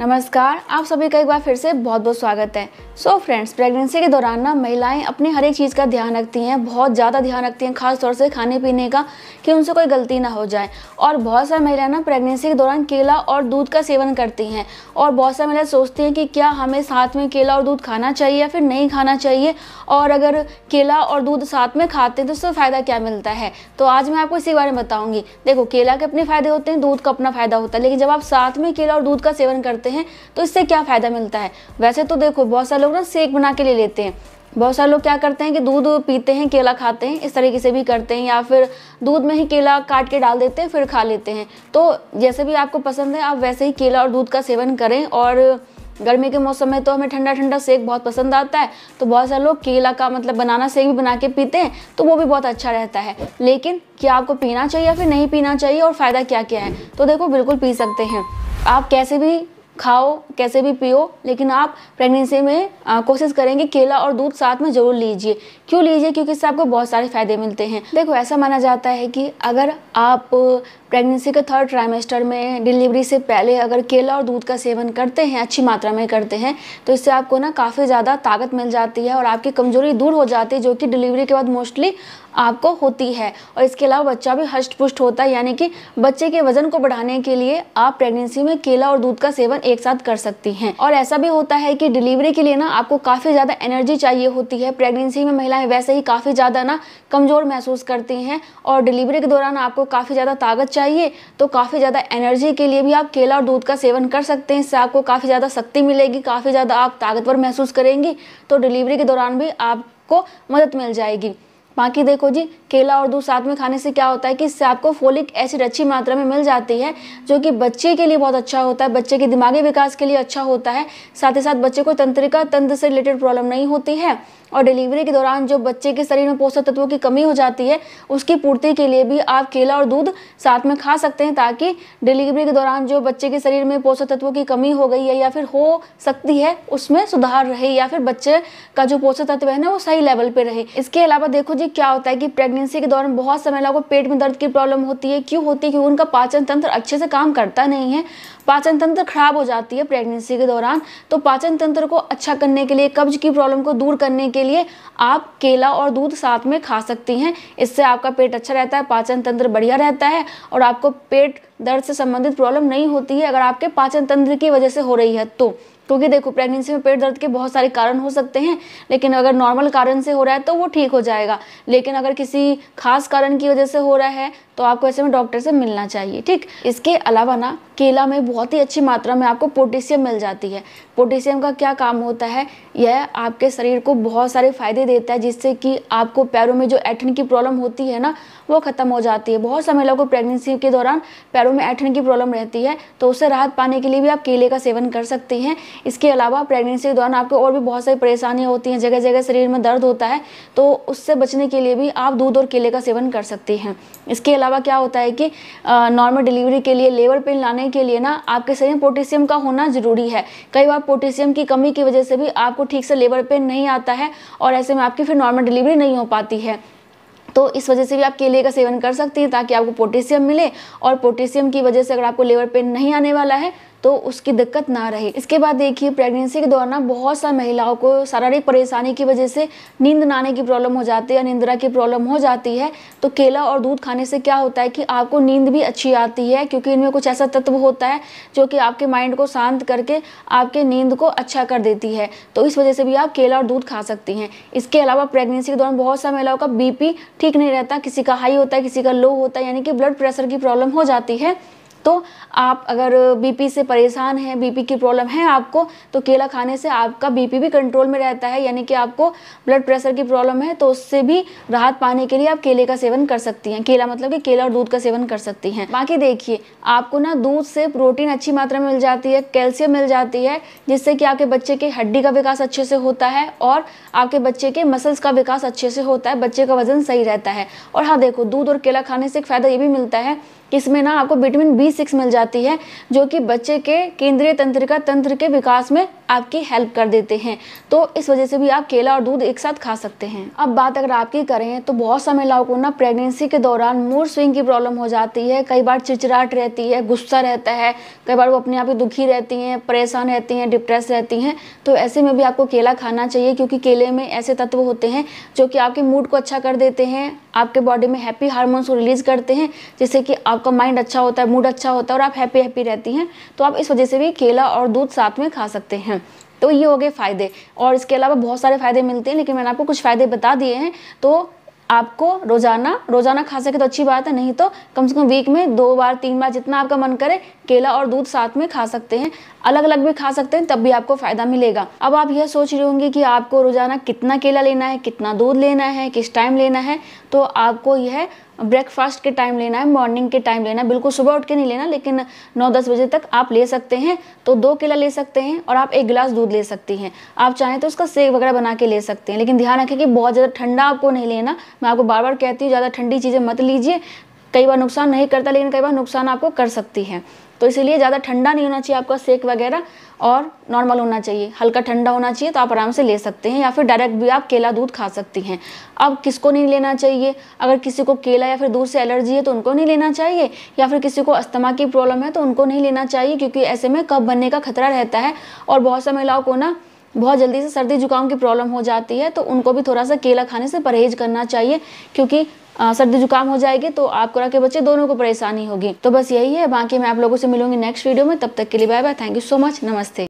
नमस्कार आप सभी का एक बार फिर से बहुत बहुत स्वागत है सो so फ्रेंड्स प्रेगनेंसी के दौरान ना महिलाएं अपनी हर एक चीज़ का ध्यान रखती हैं बहुत ज़्यादा ध्यान रखती हैं खास तौर से खाने पीने का कि उनसे कोई गलती ना हो जाए और बहुत सारी महिलाएं ना प्रेगनेंसी के दौरान केला और दूध का सेवन करती हैं और बहुत सारी महिलाएं सोचती हैं कि क्या हमें साथ में केला और दूध खाना चाहिए या फिर नहीं खाना चाहिए और अगर केला और दूध साथ में खाते हैं तो उससे फ़ायदा क्या मिलता है तो आज मैं आपको इसी बारे में बताऊँगी देखो केला के अपने फ़ायदे होते हैं दूध का अपना फ़ायदा होता है लेकिन जब आप साथ में केला और दूध का सेवन करते करते हैं तो इससे क्या फ़ायदा मिलता है वैसे तो देखो बहुत सारे लोग ना सेक बना के ले लेते हैं बहुत सारे लोग क्या करते हैं कि दूध पीते हैं केला खाते हैं इस तरीके से भी करते हैं या फिर दूध में ही केला काट के डाल देते हैं फिर खा लेते हैं तो जैसे भी आपको पसंद है आप वैसे ही केला और दूध का सेवन करें और गर्मी के मौसम में तो हमें ठंडा ठंडा सेक बहुत पसंद आता है तो बहुत सारे लोग केला का मतलब बनाना सेक भी बना के पीते हैं तो वो भी बहुत अच्छा रहता है लेकिन क्या आपको पीना चाहिए या फिर नहीं पीना चाहिए और फ़ायदा क्या क्या है तो देखो बिल्कुल पी सकते हैं आप कैसे भी खाओ कैसे भी पियो लेकिन आप प्रेगनेंसी में कोशिश करेंगे केला और दूध साथ में ज़रूर लीजिए क्यों लीजिए क्योंकि इससे आपको बहुत सारे फ़ायदे मिलते हैं देखो ऐसा माना जाता है कि अगर आप प्रेगनेंसी के थर्ड ट्राइमेस्टर में डिलीवरी से पहले अगर केला और दूध का सेवन करते हैं अच्छी मात्रा में करते हैं तो इससे आपको ना काफ़ी ज़्यादा ताकत मिल जाती है और आपकी कमज़ोरी दूर हो जाती है जो कि डिलीवरी के बाद मोस्टली आपको होती है और इसके अलावा बच्चा भी हष्ट पुष्ट होता है यानी कि बच्चे के वजन को बढ़ाने के लिए आप प्रेगनेंसी में केला और दूध का सेवन एक साथ कर सकती हैं और ऐसा भी होता है कि डिलीवरी के लिए ना आपको काफ़ी ज़्यादा एनर्जी चाहिए होती है प्रेगनेंसी में महिलाएं वैसे ही काफ़ी ज़्यादा ना कमज़ोर महसूस करती हैं और डिलीवरी के दौरान आपको काफ़ी ज़्यादा ताकत चाहिए तो काफ़ी ज़्यादा एनर्जी के लिए भी आप केला और दूध का सेवन कर सकते हैं इससे आपको काफ़ी ज़्यादा शक्ति मिलेगी काफ़ी ज़्यादा आप ताकतवर महसूस करेंगी तो डिलीवरी के दौरान भी आपको मदद मिल जाएगी बाकी देखो जी केला और दूध साथ में खाने से क्या होता है कि इससे आपको फोलिक एसिड अच्छी मात्रा में मिल जाती है जो कि बच्चे के लिए बहुत अच्छा होता है बच्चे के दिमागी विकास के लिए अच्छा होता है साथ ही साथ बच्चे को तंत्रिका तंत्र से रिलेटेड प्रॉब्लम नहीं होती है और डिलीवरी के दौरान जो बच्चे के शरीर में पोषक तत्वों की कमी हो जाती है उसकी पूर्ति के लिए भी आप केला और दूध साथ में खा सकते हैं ताकि डिलीवरी के दौरान जो बच्चे के शरीर में पोषक तत्वों की कमी हो गई है या फिर हो सकती है उसमें सुधार रहे या फिर बच्चे का जो पोषक तत्व है ना वो सही लेवल पर रहे इसके अलावा देखो जी देखिए क्या होता है कि प्रेगनेंसी के दौरान बहुत समय लोगों को पेट में दर्द की प्रॉब्लम होती है क्यों होती है क्योंकि उनका पाचन तंत्र अच्छे से काम करता नहीं है पाचन तंत्र खराब हो जाती है प्रेगनेंसी के दौरान तो पाचन तंत्र को अच्छा करने के लिए कब्ज की प्रॉब्लम को दूर करने के लिए आप केला और दूध साथ में खा सकती हैं इससे आपका पेट अच्छा रहता है पाचन तंत्र बढ़िया रहता है और आपको पेट दर्द से संबंधित प्रॉब्लम नहीं होती है अगर आपके पाचन तंत्र की वजह से हो रही है तो क्योंकि देखो प्रेगनेंसी में पेट दर्द के बहुत सारे कारण हो सकते हैं लेकिन अगर नॉर्मल कारण से हो रहा है तो वो ठीक हो जाएगा लेकिन अगर किसी खास कारण की वजह से हो रहा है तो आपको ऐसे में डॉक्टर से मिलना चाहिए ठीक इसके अलावा ना केला में बहुत ही अच्छी मात्रा में आपको पोटेशियम मिल जाती है पोटेशियम का क्या काम होता है यह आपके शरीर को बहुत सारे फायदे देता है जिससे कि आपको पैरों में जो ऐठन की प्रॉब्लम होती है ना वो ख़त्म हो जाती है बहुत समय लोगों को प्रेगनेंसी के दौरान पैरों में ऐठन की प्रॉब्लम रहती है तो उससे राहत पाने के लिए भी आप केले का सेवन कर सकते हैं इसके अलावा प्रेगनेंसी के दौरान आपको और भी बहुत सारी परेशानियाँ होती हैं जगह जगह शरीर में दर्द होता है तो उससे बचने के लिए भी आप दूध और केले का सेवन कर सकती हैं इसके अलावा क्या होता है कि नॉर्मल डिलीवरी के लिए लेबर पेन लाने के लिए ना आपके शरीर में पोटेशियम का होना ज़रूरी है कई बार पोटेशियम की कमी की वजह से भी आपको ठीक से लेबर पेन नहीं आता है और ऐसे में आपकी फिर नॉर्मल डिलीवरी नहीं हो पाती है तो इस वजह से भी आप केले का सेवन कर सकती हैं ताकि आपको पोटेशियम मिले और पोटेशियम की वजह से अगर आपको लेबर पेन नहीं आने वाला है तो उसकी दिक्कत ना रहे इसके बाद देखिए प्रेगनेंसी के दौरान बहुत सारी महिलाओं को शारीरिक परेशानी की वजह से नींद नाने आने की प्रॉब्लम हो जाती है निंद्रा की प्रॉब्लम हो जाती है तो केला और दूध खाने से क्या होता है कि आपको नींद भी अच्छी आती है क्योंकि इनमें कुछ ऐसा तत्व होता है जो कि आपके माइंड को शांत करके आपके नींद को अच्छा कर देती है तो इस वजह से भी आप केला और दूध खा सकती हैं इसके अलावा प्रेगनेंसी के दौरान बहुत सारी महिलाओं का बीपी ठीक नहीं रहता किसी का हाई होता है किसी का लो होता है यानी कि ब्लड प्रेशर की प्रॉब्लम हो जाती है तो आप अगर बीपी से परेशान हैं बीपी की प्रॉब्लम है आपको तो केला खाने से आपका बीपी भी कंट्रोल में रहता है यानी कि आपको ब्लड प्रेशर की प्रॉब्लम है तो उससे भी राहत पाने के लिए आप केले का सेवन कर सकती हैं केला मतलब कि केला और दूध का सेवन कर सकती हैं बाकी देखिए आपको ना दूध से प्रोटीन अच्छी मात्रा में मिल जाती है कैल्शियम मिल जाती है जिससे कि आपके बच्चे के हड्डी का विकास अच्छे से होता है और आपके बच्चे के मसल्स का विकास अच्छे से होता है बच्चे का वजन सही रहता है और हाँ देखो दूध और केला खाने से एक फ़ायदा ये भी मिलता है इसमें ना आपको विटामिन बी सिक्स मिल जाती है जो कि बच्चे के केंद्रीय तंत्रिका तंत्र के विकास में आपकी हेल्प कर देते हैं तो इस वजह से भी आप केला और दूध एक साथ खा सकते हैं अब बात अगर आपकी करें तो बहुत सा महिलाओं को ना प्रेगनेंसी के दौरान मूड स्विंग की प्रॉब्लम हो जाती है कई बार चिड़चिड़ाहट रहती है गुस्सा रहता है कई बार वो अपने आप ही दुखी रहती हैं परेशान रहती हैं डिप्रेस रहती हैं तो ऐसे में भी आपको केला खाना चाहिए क्योंकि केले में ऐसे तत्व होते हैं जो कि आपके मूड को अच्छा कर देते हैं आपके बॉडी में हैप्पी हार्मोन्स को रिलीज करते हैं जिससे कि आप आपका माइंड अच्छा होता है मूड अच्छा होता है और आप हैप्पी हैप्पी रहती हैं तो आप इस वजह से भी केला और दूध साथ में खा सकते हैं तो ये हो गए फ़ायदे और इसके अलावा बहुत सारे फ़ायदे मिलते हैं लेकिन मैंने आपको कुछ फ़ायदे बता दिए हैं तो आपको रोज़ाना रोज़ाना खा सके तो अच्छी बात है नहीं तो कम से कम वीक में दो बार तीन बार जितना आपका मन करे केला और दूध साथ में खा सकते हैं अलग अलग भी खा सकते हैं तब भी आपको फायदा मिलेगा अब आप यह सोच रहे होंगे कि आपको रोजाना कितना केला लेना है कितना दूध लेना है किस टाइम लेना है तो आपको यह ब्रेकफास्ट के टाइम लेना है मॉर्निंग के टाइम लेना है बिल्कुल सुबह उठ के नहीं लेना लेकिन नौ दस बजे तक आप ले सकते हैं तो दो केला ले सकते हैं और आप एक गिलास दूध ले सकती हैं आप चाहें तो उसका सेक वगैरह बना के ले सकते हैं लेकिन ध्यान रखें कि बहुत ज़्यादा ठंडा आपको नहीं लेना मैं आपको बार बार कहती हूँ ज़्यादा ठंडी चीज़ें मत लीजिए कई बार नुकसान नहीं करता लेकिन कई बार नुकसान आपको कर सकती है तो इसीलिए ज़्यादा ठंडा नहीं होना चाहिए आपका सेक वगैरह और नॉर्मल होना चाहिए हल्का ठंडा होना चाहिए तो आप आराम से ले सकते हैं या फिर डायरेक्ट भी आप केला दूध खा सकती हैं अब किसको नहीं लेना चाहिए अगर किसी को केला या फिर दूध से एलर्जी है तो उनको नहीं लेना चाहिए या फिर किसी को अस्थमा की प्रॉब्लम है तो उनको नहीं लेना चाहिए क्योंकि ऐसे में कब बनने का खतरा रहता है और बहुत सा महिलाओं को ना बहुत जल्दी से सर्दी जुकाम की प्रॉब्लम हो जाती है तो उनको भी थोड़ा सा केला खाने से परहेज करना चाहिए क्योंकि सर्दी जुकाम हो जाएगी तो आप कुरा के बच्चे दोनों को परेशानी होगी तो बस यही है बाकी मैं आप लोगों से मिलूंगी नेक्स्ट वीडियो में तब तक के लिए bye bye thank you so much नमस्ते